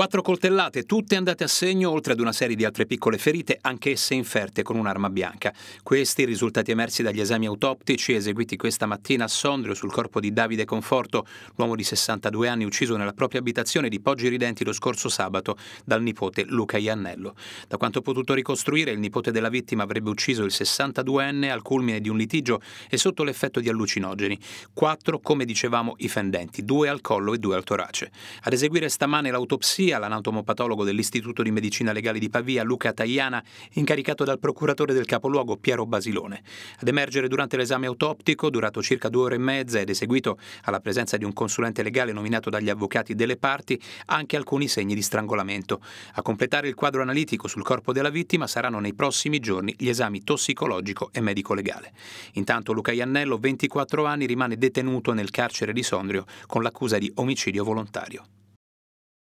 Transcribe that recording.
Quattro coltellate, tutte andate a segno, oltre ad una serie di altre piccole ferite, anch'esse inferte con un'arma bianca. Questi i risultati emersi dagli esami autoptici eseguiti questa mattina a Sondrio sul corpo di Davide Conforto, l'uomo di 62 anni ucciso nella propria abitazione di Poggi Ridenti lo scorso sabato dal nipote Luca Iannello. Da quanto potuto ricostruire, il nipote della vittima avrebbe ucciso il 62enne al culmine di un litigio e sotto l'effetto di allucinogeni. Quattro, come dicevamo, i fendenti, due al collo e due al torace. Ad eseguire stamane l'autopsia Pavia, l'anatomopatologo dell'Istituto di Medicina Legale di Pavia, Luca Tajana, incaricato dal procuratore del capoluogo Piero Basilone. Ad emergere durante l'esame autoptico, durato circa due ore e mezza ed eseguito alla presenza di un consulente legale nominato dagli avvocati delle parti, anche alcuni segni di strangolamento. A completare il quadro analitico sul corpo della vittima saranno nei prossimi giorni gli esami tossicologico e medico-legale. Intanto Luca Iannello, 24 anni, rimane detenuto nel carcere di Sondrio con l'accusa di omicidio volontario.